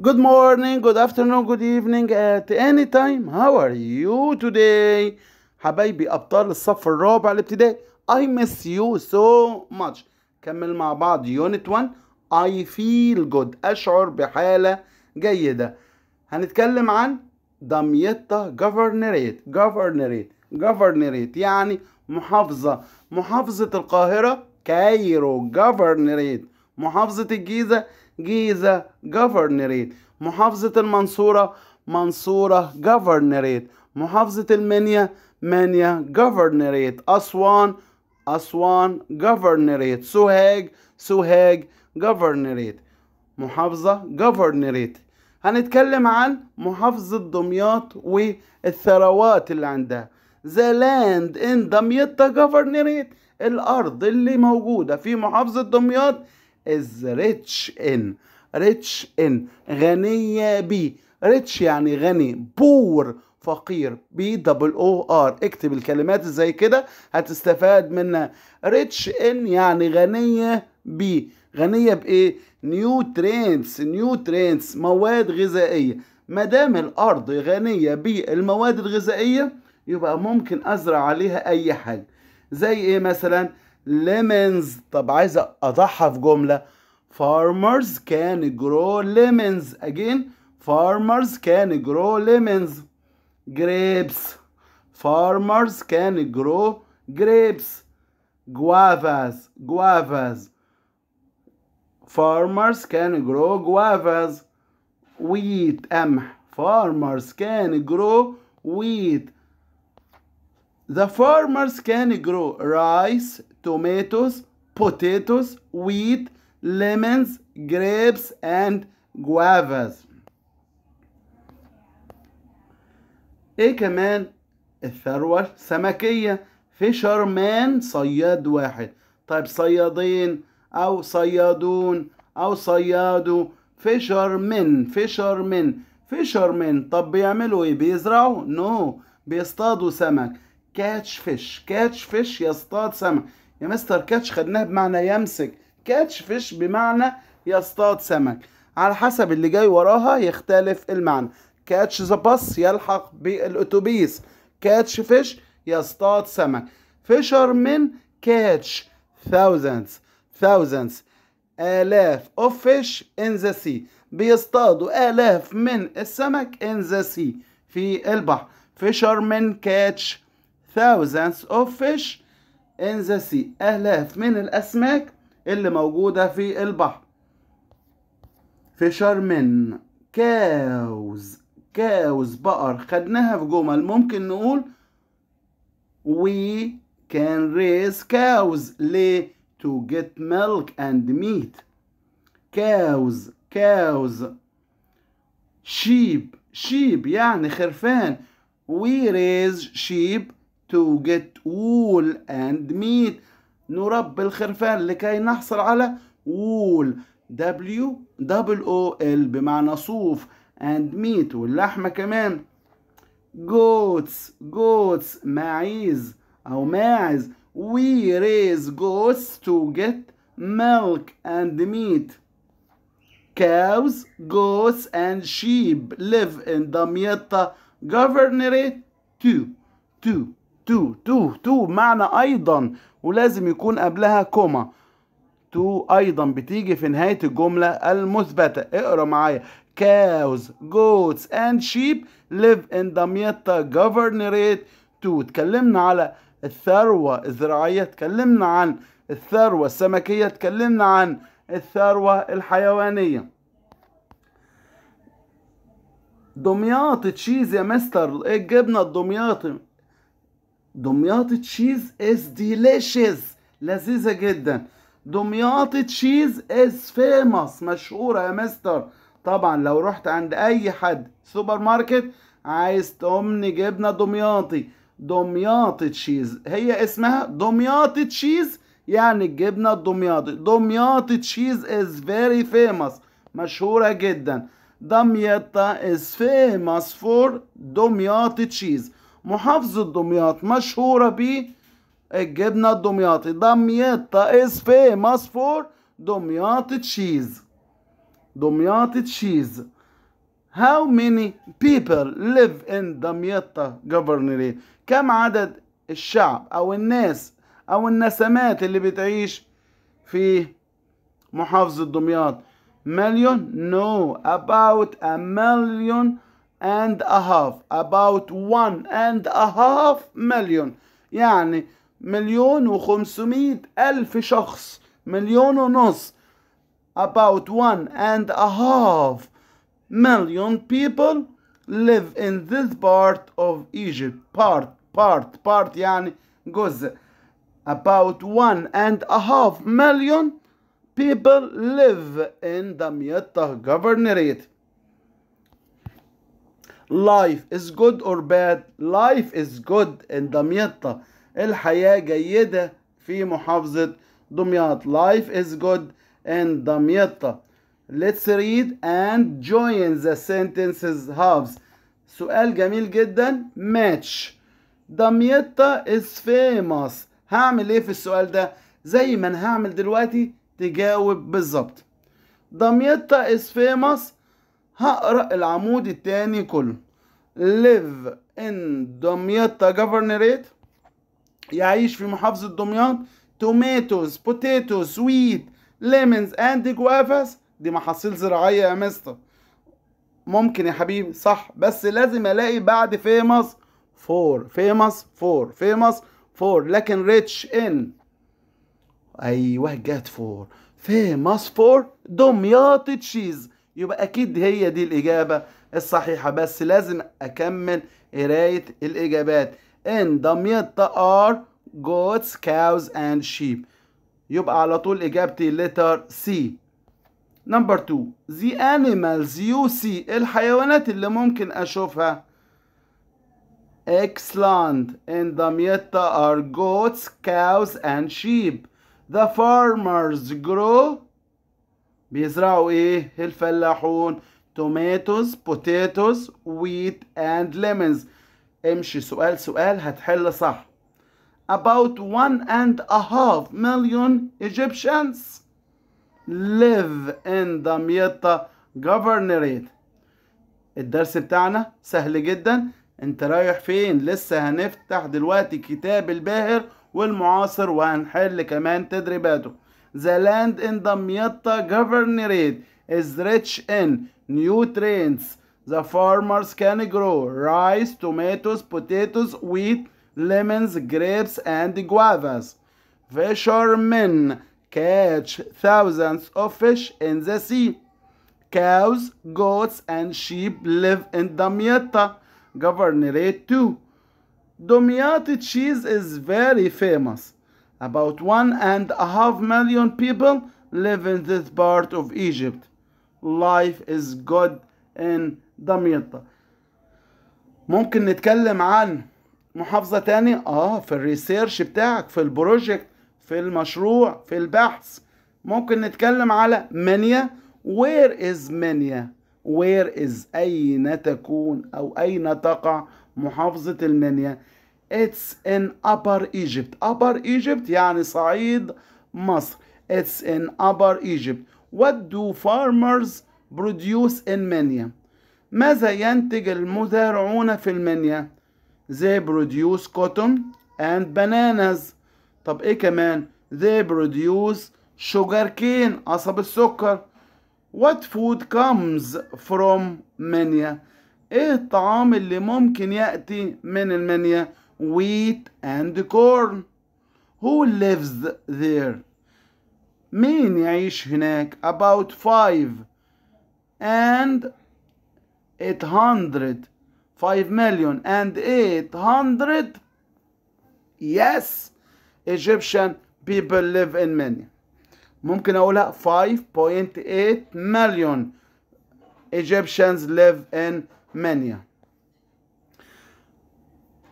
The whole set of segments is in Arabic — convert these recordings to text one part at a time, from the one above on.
good morning good afternoon good evening at any time how are you today حبايبي ابطال الصف الرابع الابتدائي i miss you so much كمل مع بعض unit 1 i feel good اشعر بحاله جيده هنتكلم عن دميتا جوفرنريت جوفرنريت جوفرنريت يعني محافظه محافظه القاهره كايرو جوفرنريت محافظه الجيزه جيزة جفرنريت محافظة المنصورة منصورة جفرنريت محافظة المنيا منيا جفرنريت أسوان أسوان جفرنريت سوهاج سوهاج جفرنريت محافظة جفرنريت هنتكلم عن محافظة دمياط والثروات اللي عندها ذا لاند ان دمياط جوفرنريت الأرض اللي موجودة في محافظة دمياط is rich in rich in غنية ب rich يعني غني poor فقير بي دبل او ار اكتب الكلمات زي كده هتستفاد منها rich in يعني غنية ب غنية بايه نيوترينتس نيوترينتس مواد غذائية ما دام الارض غنية بالمواد الغذائية يبقى ممكن ازرع عليها اي حاجة زي ايه مثلا lemons طب عايز اضعها في farmers can grow lemons again farmers can grow lemons grapes farmers can grow grapes guavas guavas farmers can grow guavas wheat قمح farmers can grow wheat the farmers can grow rice tomatoes, potatoes, wheat, lemons, grapes, and guavas. ايه كمان الثروة سمكية فيشرمان صياد واحد طيب صيادين او صيادون او صيادو فيشرمن فيشرمن فيشرمن طب بيعملوا ايه بيزرعوا نو no. بيصطادوا سمك كاتش فيش كاتش فيش يصطاد سمك يا مستر كاتش خدناها بمعنى يمسك كاتش فيش بمعنى يصطاد سمك على حسب اللي جاي وراها يختلف المعنى كاتش ذا باص يلحق بالاتوبيس كاتش فيش يصطاد سمك فيشر من كاتش thousands thousands آلاف of fish in the sea بيصطادوا آلاف من السمك in the sea في البحر fishermen catch thousands of fish in the sea آلاف من الأسماك اللي موجودة في البحر في شرمن كاوز كاوز بقر خدناها في جمل ممكن نقول we can raise cows ليه to get milk and meat cows cows sheep sheep يعني خرفان we raise sheep to get wool and meat نربي الخرفان لكي نحصل على wool W double O L بمعنى صوف and meat واللحمة كمان goats goats معيز أو ماعز we raise goats to get milk and meat cows goats and sheep live in Damietta governorate 2 2 تو تو تو معنى أيضا ولازم يكون قبلها كوما تو أيضا بتيجي في نهاية الجملة المثبتة اقرا معايا cows, goats and sheep live in the Mieta governorate تو اتكلمنا على الثروة الزراعية اتكلمنا عن الثروة السمكية اتكلمنا عن الثروة الحيوانية دمياط تشيز يا مستر الجبنة ايه الدمياطي دمياط تشيز از ديليشيز لذيذة جدا دمياط تشيز از فيموس مشهورة يا مستر طبعا لو رحت عند اي حد سوبر ماركت عايز تأمني جبنة دمياطي دمياطي تشيز هي اسمها دمياطي تشيز يعني الجبنة الدمياطي دمياطي تشيز از فيري فيموس مشهورة جدا دمياطة از فيموس فور دمياطي تشيز محافظة إيه، دمياط مشهورة بالجبنة الدمياطي دمياطة از في فور دمياط تشيز دمياط تشيز How many people live in دمياطة governorate كم عدد الشعب أو الناس أو النسمات اللي بتعيش في محافظة دمياط مليون no about a million and a half about one and a half million يعني مليون وخمسمائة ألف شخص مليون ونص about one and a half million people live in this part of Egypt part part part يعني جزء about one and a half million people live in Damietta governorate life is good or bad life is good in دمياط الحياة جيدة في محافظة دمياط life is good in دمياط let's read and join the sentences halves سؤال جميل جدا match دمياط is famous هعمل ايه في السؤال ده زي ما انا هعمل دلوقتي تجاوب بالظبط دمياط is famous هقرا العمود الثاني كله live in دمياط governorate يعيش في محافظة دمياط tomatoes potatoes wheat lemons and guavas دي محاصيل زراعية يا مستر ممكن يا حبيبي صح بس لازم الاقي بعد famous for famous for famous for لكن rich in ايوه جات for famous for دمياط تشيز يبقى أكيد هي دي الإجابة الصحيحة بس لازم أكمل قراية الإجابات إن ضميرت are goats cows and sheep يبقى على طول إجابتي letter C نمبر 2 the animals you see الحيوانات اللي ممكن أشوفها excellent in ضميرت are goats cows and sheep the farmers grow بيزرعوا ايه الفلاحون توماتوز بوتيتوز ويت اند ليمونز امشي سؤال سؤال هتحل صح about one and a half million Egyptians live in the Mieta governorate الدرس بتاعنا سهل جدا انت رايح فين لسه هنفتح دلوقتي كتاب الباهر والمعاصر وهنحل كمان تدريباته The land in the Damietta Governorate is rich in nutrients. The farmers can grow rice, tomatoes, potatoes, wheat, lemons, grapes, and guavas. Fishermen catch thousands of fish in the sea. Cows, goats, and sheep live in the Damietta Governorate too. Damietta cheese is very famous. About one and a half million people live in this part of Egypt. Life is good in دمياط. ممكن نتكلم عن محافظة تاني اه في الريسيرش بتاعك في البروجكت في المشروع في البحث ممكن نتكلم على منيا where is منيا where is أين تكون أو أين تقع محافظة المنيا It's in Upper Egypt Upper Egypt يعني صعيد مصر It's in Upper Egypt What do farmers produce in Mania ماذا ينتج المزارعون في المنيا They produce cotton and bananas طب ايه كمان They produce sugar cane قصب السكر What food comes from Mania ايه الطعام اللي ممكن يأتي من المنيا wheat and corn who lives there مين يعيش هناك about five and eight hundred five million and eight hundred yes Egyptian people live in many ممكن اقولها 5.8 million Egyptians live in Mania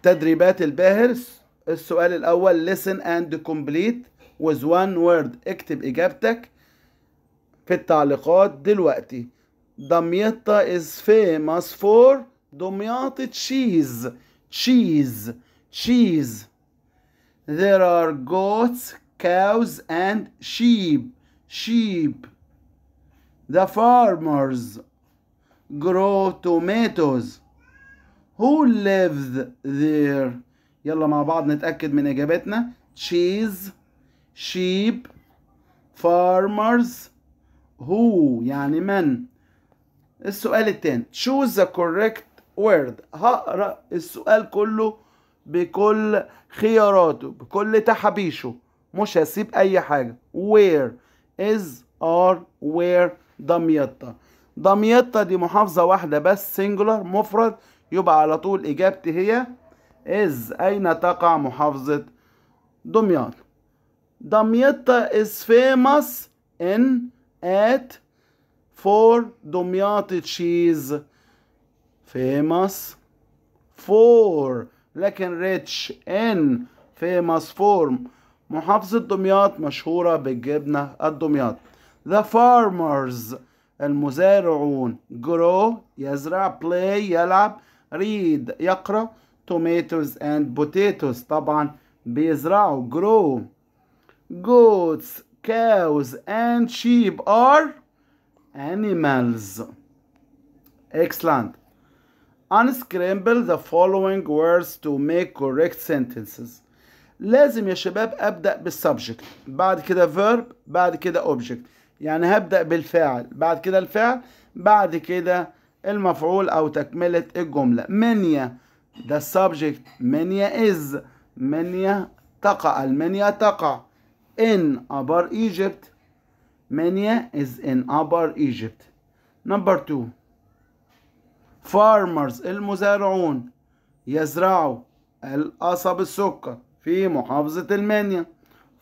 تدريبات الباهرس السؤال الأول listen and complete with one word اكتب إجابتك في التعليقات دلوقتي دمياطة is famous for دمياط cheese cheese تشيز there are goats cows and sheep sheep the farmers grow tomatoes who lived there يلا مع بعض نتأكد من إجاباتنا cheese sheep farmers who يعني من السؤال التاني choose the correct word هقرأ السؤال كله بكل خياراته بكل تحابيشه مش هسيب أي حاجة where is or where دميطة دميطة دي محافظة واحدة بس singular مفرد يبقى على طول إجابتي هي إز أين تقع محافظة دمياط دمياط is famous in at for دمياط تشيز famous for لكن rich in famous form محافظة دمياط مشهورة بالجبنة الدمياط The farmers المزارعون grow يزرع play يلعب read يقرأ tomatoes and potatoes طبعا بيزرعوا grow goats cows and sheep are animals excellent unscramble the following words to make correct sentences لازم يا شباب ابدا بالسبجكت بعد كده verb بعد كده object يعني هبدا بالفعل. بعد كده الفعل بعد كده المفعول أو تكملة الجملة منيا ده السبجكت منيا إز منيا تقع المنيا تقع ان ابر Egypt منيا از ان ابر Egypt نمبر two فارمرز المزارعون يزرعوا القصب السكر في محافظة المنيا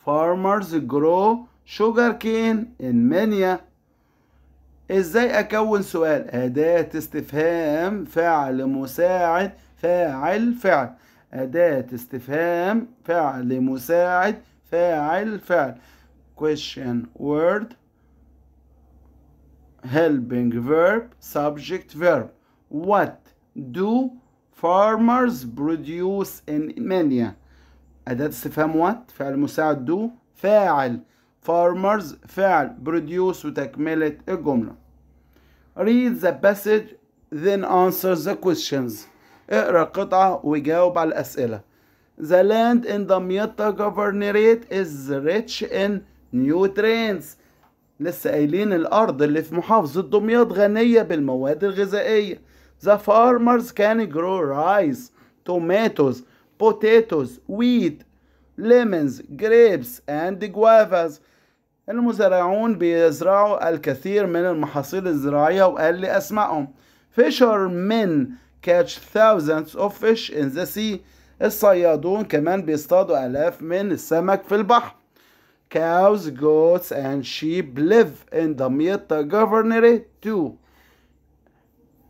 فارمرز جرو شوجر كين ان Mania ازاي اكون سؤال اداة استفهام فعل مساعد فاعل فعل اداة استفهام فعل مساعد فاعل فعل question word helping verb subject verb what do farmers produce in mania أداة استفهام what فعل مساعد do فاعل farmers فعل produce وتكملة الجملة read the passage then answer the questions اقرأ القطعة وجاوب على الأسئلة The land in Mieta Governorate is rich in nutrients لسه قايلين الأرض اللي في محافظة دمياط غنية بالمواد الغذائية The farmers can grow rice, tomatoes, potatoes, wheat, lemons, grapes and guavas المزارعون بيزرعوا الكثير من المحاصيل الزراعية وقال أسمائهم fishermen catch thousands of fish in the sea الصيادون كمان بيصطادوا آلاف من السمك في البحر cows, goats and sheep live in the mid-governorate too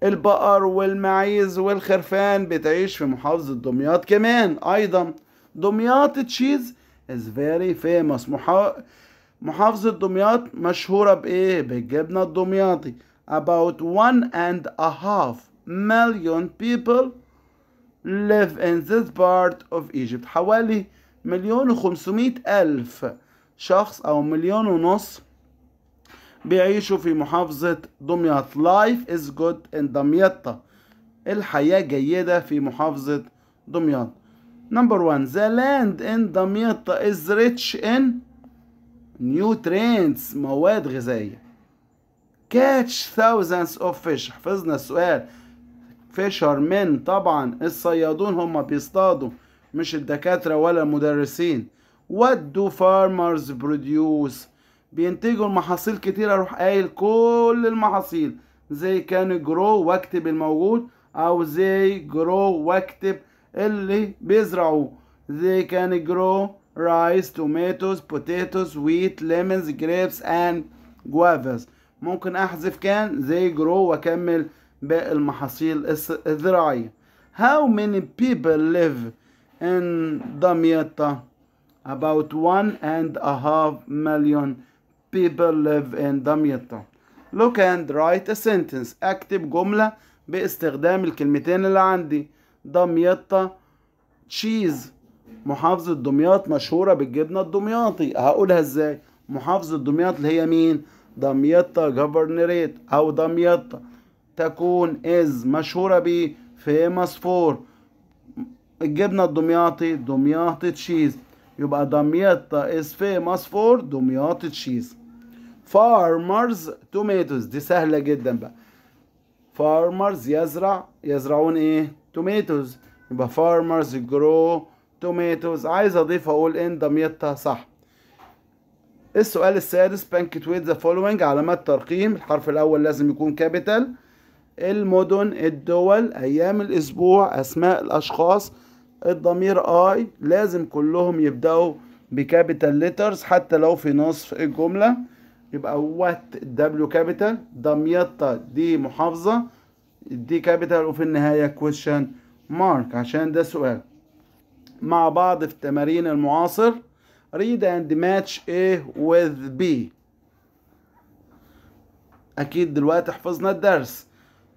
البقر والمعيز والخرفان بتعيش في محافظة دمياط كمان أيضا دمياط تشيز is very famous محا... محافظة دمياط مشهورة بإيه؟ بالجبنة الدمياطي about one and a half million people live in this part of Egypt حوالي مليون وخمسمائة ألف شخص أو مليون ونص بيعيشوا في محافظة دمياط life is good in دمياط الحياة جيدة في محافظة دمياط number one the land in دمياط is rich in نيوترينتس مواد غذائية كاتش thousands اوف فيش حفظنا السؤال فيشر من طبعا الصيادون هم بيصطادوا مش الدكاترة ولا المدرسين what do farmers produce بينتجوا المحاصيل كتير اروح قايل كل المحاصيل زي كان جرو واكتب الموجود او زي جرو واكتب اللي بيزرعوه زي كان جرو rice tomatoes potatoes wheat lemons grapes and guavas ممكن احذف كان they grow واكمل باقي المحاصيل الزراعية how many people live in Damietta? about one and a half million people live in Damietta. look and write a sentence اكتب جملة باستخدام الكلمتين اللي عندي Damietta cheese محافظة دمياط مشهورة بالجبنة الدمياطي هقولها ازاي محافظة دمياط اللي هي مين دمياطة جفرنريت او دمياطة تكون از مشهورة بي فيماس فور الجبنة الدمياطي دمياطي تشيز يبقى دمياطة از فيماس فور دمياطي تشيز فارمرز توميتوز دي سهلة جدا بقى فارمرز يزرع يزرعون ايه توميتوز يبقى فارمرز جرو توميتوز عايز اضيف اقول ان دميتها صح السؤال السادس ويت ذا فولوينج علامات ترقيم الحرف الاول لازم يكون كابيتال المدن الدول ايام الاسبوع اسماء الاشخاص الضمير اي لازم كلهم يبداوا بكابيتال ليترز حتى لو في نصف الجمله يبقى وات دبليو كابيتال دمياطة دي محافظه دي كابيتال وفي النهايه كويشن مارك عشان ده سؤال مع بعض في التمارين المعاصر read and match A with B أكيد دلوقتي حفظنا الدرس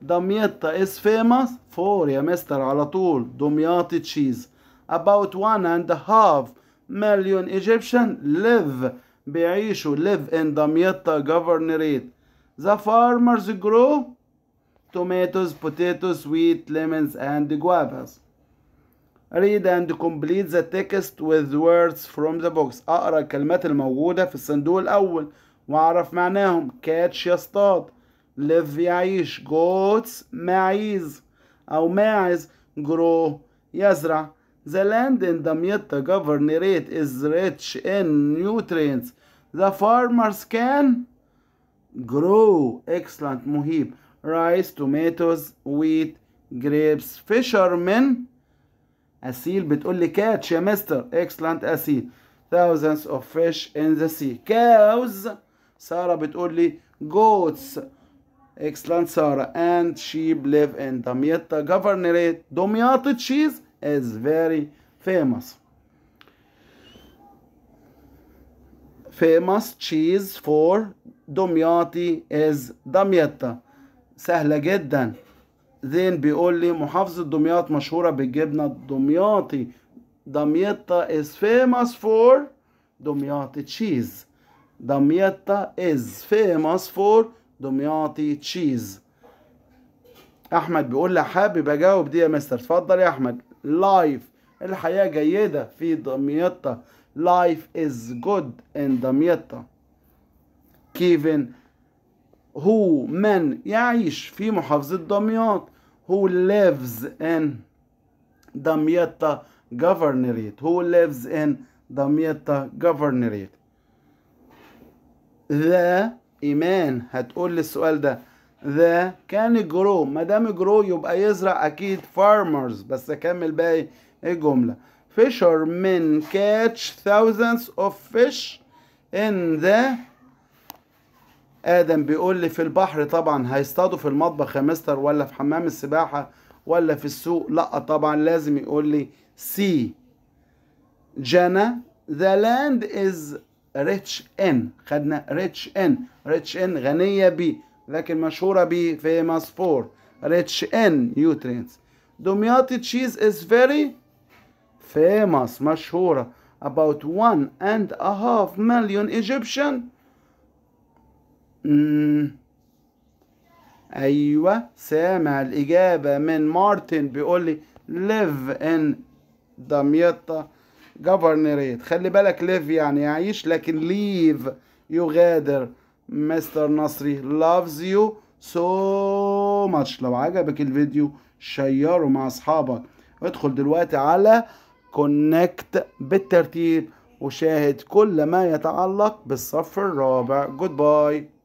دمياطة is famous for يا مستر على طول دمياطي تشيز about one and a half million Egyptian live بيعيشوا live in دمياطة governorate the farmers grow tomatoes, potatoes, wheat, lemons and guavas read and complete the text with words from the box اقرا الكلمات الموجودة في الصندوق الأول واعرف معناهم catch يصطاد live يعيش goats معيز أو ماعز grow يزرع The land in Damietta Governorate is rich in nutrients. The farmers can grow excellent مهيب. rice, tomatoes, wheat, grapes. Fishermen اسيل بتقول لي كاتش يا مستر اكسلنت اسيل thousands of fish in the sea cows سارة بتقول لي goats excellent سارة and sheep live in دمياط governorate دمياط cheese is very famous famous cheese for دمياطي is دمياط سهلة جدا زين بيقول لي محافظة دمياط مشهورة بالجبنة الدمياطي دمياطة is famous for دمياطي تشيز دمياطة is famous for دمياطي تشيز احمد بيقول لي حابب اجاوب دي يا مستر اتفضل يا احمد لايف الحياة جيدة في دمياطة لايف is good in دمياطة كيفن هو من يعيش في محافظة دمياط who lives in Damietta Governorate who lives in Damietta Governorate the إيمان هتقول السؤال ده the can grow ما دام grow يبقى يزرع أكيد farmers بس أكمل باقي الجملة fishermen catch thousands of fish in the ادم بيقول لي في البحر طبعا هيصطادوا في المطبخ يا مستر ولا في حمام السباحه ولا في السوق لا طبعا لازم يقول لي سي جانا ذا لاند از ريتش ان خدنا ريتش ان ريتش ان غنيه ب لكن مشهوره ب في مصفور ريتش ان نيوترينتس دمياط تشيز از فيري famous مشهورة about one and a half million Egyptian ايوه سامع الاجابه من مارتن بيقول لي live in دمياط جفرنريت خلي بالك live يعني يعيش لكن leave يغادر مستر نصري loves you so much لو عجبك الفيديو شيره مع اصحابك ادخل دلوقتي على كونكت بالترتيب وشاهد كل ما يتعلق بالصف الرابع جود باي